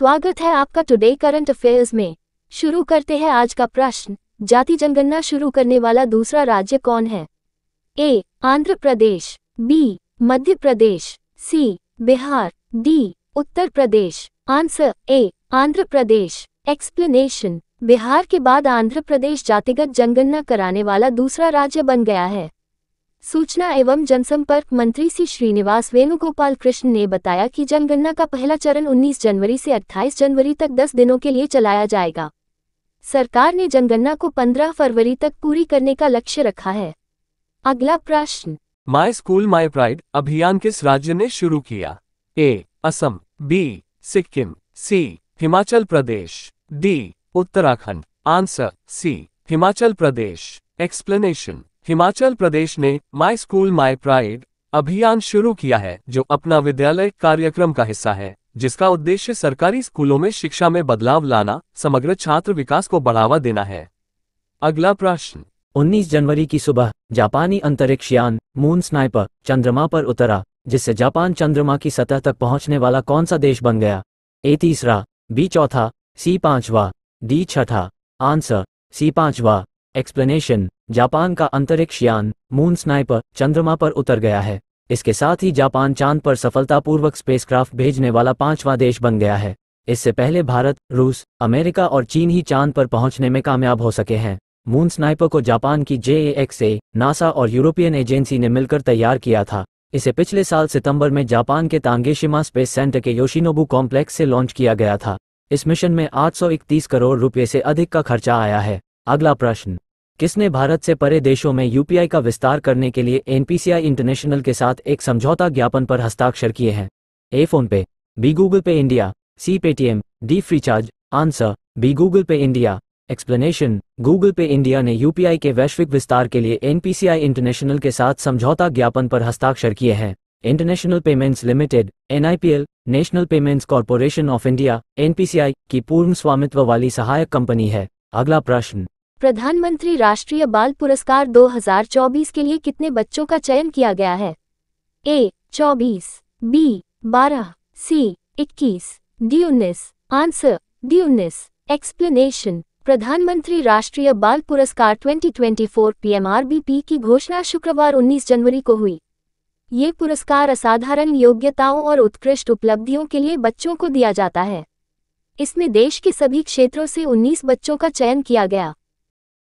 स्वागत है आपका टुडे करंट अफेयर्स में शुरू करते हैं आज का प्रश्न जाति जनगणना शुरू करने वाला दूसरा राज्य कौन है A Andhra Pradesh B Madhya Pradesh C Bihar D Uttar Pradesh answer A Andhra Pradesh explanation Bihar के बाद आंध्र प्रदेश जातिगत जनगणना कराने वाला दूसरा राज्य बन गया है सूचना एवं जनसंपर्क मंत्री श्री श्रीनिवास वेणुगोपाल कृष्ण ने बताया कि जनगणना का पहला चरण 19 जनवरी से 28 जनवरी तक 10 दिनों के लिए चलाया जाएगा सरकार ने जनगणना को 15 फरवरी तक पूरी करने का लक्ष्य रखा है अगला प्रश्न माई स्कूल माई प्राइड अभियान किस राज्य ने शुरू किया A Assam B Sikkim C Himachal Pradesh D Uttarakhand answer C Himachal Pradesh explanation Himachal Pradesh ने माई स्कूल माई प्राइड अभियान शुरू किया है जो अपना विद्यालय कार्यक्रम का हिस्सा है जिसका उद्देश्य सरकारी स्कूलों में शिक्षा में बदलाव लाना समग्र छात्र विकास को बढ़ावा देना है अगला प्रश्न 19 जनवरी की सुबह जापानी अंतरिक्ष यान मून स्नाइपर चंद्रमा पर उतरा जिससे जापान चंद्रमा की सतह तक पहुंचने वाला कौन सा देश बन गया ए तीसरा बी चौथा सी पांचवा डी छठा आंसर सी पांचवा एक्सप्लेनेशन जापान का अंतरिक्ष यान मून स्नाइपर चंद्रमा पर उतर गया है इसके साथ ही जापान चांद पर सफलतापूर्वक स्पेसक्राफ्ट भेजने वाला पांचवां देश बन गया है इससे पहले भारत रूस अमेरिका और चीन ही चांद पर पहुंचने में कामयाब हो सके हैं मून स्नाइपर को जापान की जे नासा और यूरोपियन एजेंसी ने मिलकर तैयार किया था इसे पिछले साल सितंबर में जापान के तांगेशिमा स्पेस सेंटर के योशिनोबू कॉम्प्लेक्स से लॉन्च किया गया था इस मिशन में 831 करोड़ रुपए से अधिक का खर्चा आया है अगला प्रश्न किसने भारत से परे देशों में यूपीआई का विस्तार करने के लिए एनपीसीआई इंटरनेशनल के साथ एक समझौता ज्ञापन पर हस्ताक्षर किए हैं A PhonePe B Google Pay India C Paytm D Freecharge answer B Google Pay India explanation Google Pay India ने यूपीआई के वैश्विक विस्तार के लिए एनपीसीआई इंटरनेशनल के साथ समझौता ज्ञापन पर हस्ताक्षर किए हैं international payments limited NIPL national payments corporation of India NPCI की पूर्ण स्वामित्व वाली सहायक कंपनी है अगला प्रश्न प्रधानमंत्री राष्ट्रीय बाल पुरस्कार 2024 के लिए कितने बच्चों का चयन किया गया है A 24, B 12, C 21, D 19, answer D 19, explanation प्रधानमंत्री राष्ट्रीय बाल पुरस्कार 2024 पीएमआरबीपी की घोषणा शुक्रवार 19 जनवरी को हुई ये पुरस्कार असाधारण योग्यताओं और उत्कृष्ट उपलब्धियों के लिए बच्चों को दिया जाता है इसमें देश के सभी क्षेत्रों से 19 बच्चों का चयन किया गया